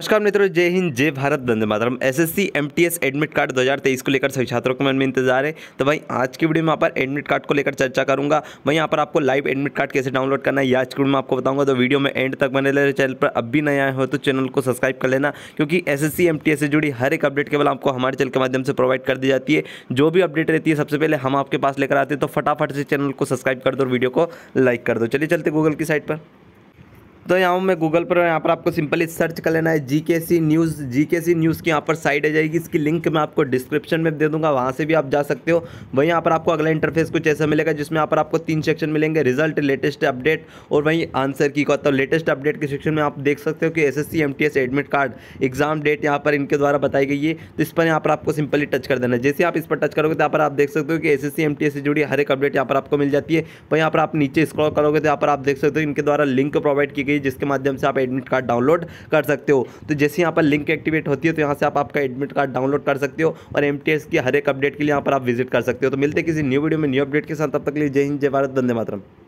नमस्कार मित्रों जय हिंद जय भारत वंदे मातरम एसएससी एमटीएस एडमिट कार्ड 2023 को लेकर सभी छात्रों के मन में इंतजार है तो भाई आज की वीडियो में यहाँ पर एडमिट कार्ड को लेकर चर्चा करूंगा वहीं यहाँ पर आपको लाइव एडमिट कार्ड कैसे डाउनलोड करना है या आज की वीडियो में आपको बताऊंगा तो वीडियो में एंड तक बने रहे चैनल पर अब भी नया हो तो चैनल को सब्सक्राइब कर लेना क्योंकि एस एस से जुड़ी हर एक अपडेट केवल आपको हमारे चैनल के माध्यम से प्रोवाइड कर दी जाती है जो भी अपडेट रहती है सबसे पहले हम आपके पास लेकर आते हैं तो फटाफट से चैनल को सब्सक्राइब कर दो और वीडियो को लाइक कर दो चलिए चलते गूगल की साइट पर तो यहाँ मैं गूगल पर यहाँ पर आपको सिंपली सर्च कर लेना है जी के सी न्यूज़ जी के सी न्यूज़ की यहाँ पर साइट आ जाएगी इसकी लिंक मैं आपको डिस्क्रिप्शन में दे दूँगा वहाँ से भी आप जा सकते हो वहीं यहाँ पर आपको अगला इंटरफेस कुछ ऐसा मिलेगा जिसमें यहाँ पर आपको तीन सेक्शन मिलेंगे रिजल्ट लेटेस्ट अपडेट और वहीं आंसर की का तो लेटेस्ट अपडेट के सेक्शन में आप देख सकते हो कि S S admit card exam date यहाँ पर इनके द्वारा बताई गई है तो इस पर यहाँ पर आपको सिंपली टच कर देना है जैसे आप इस पर टच करोगे तो यहाँ पर आप देख सकते हो कि एस एस से जुड़ी हर एक अपडेट यहाँ पर आपको मिल जाती है वहीं यहाँ पर आप नीचे स्क्रॉल करोगे तो यहाँ पर आप देख सकते हो इनके द्वारा लिंक प्रोवाइड की गई है जिसके माध्यम से आप एडमिट कार्ड डाउनलोड कर सकते हो तो जैसे यहाँ पर लिंक एक्टिवेट होती है तो यहाँ से आप आपका एडमिट कार्ड डाउनलोड कर सकते हो और एम की हर एक अपडेट के लिए यहाँ पर आप विजिट कर सकते हो तो मिलते किसी न्यू वीडियो में न्यू अपडेट के साथ तब तक लिए जय हिंद जय भारत वंदे मातरम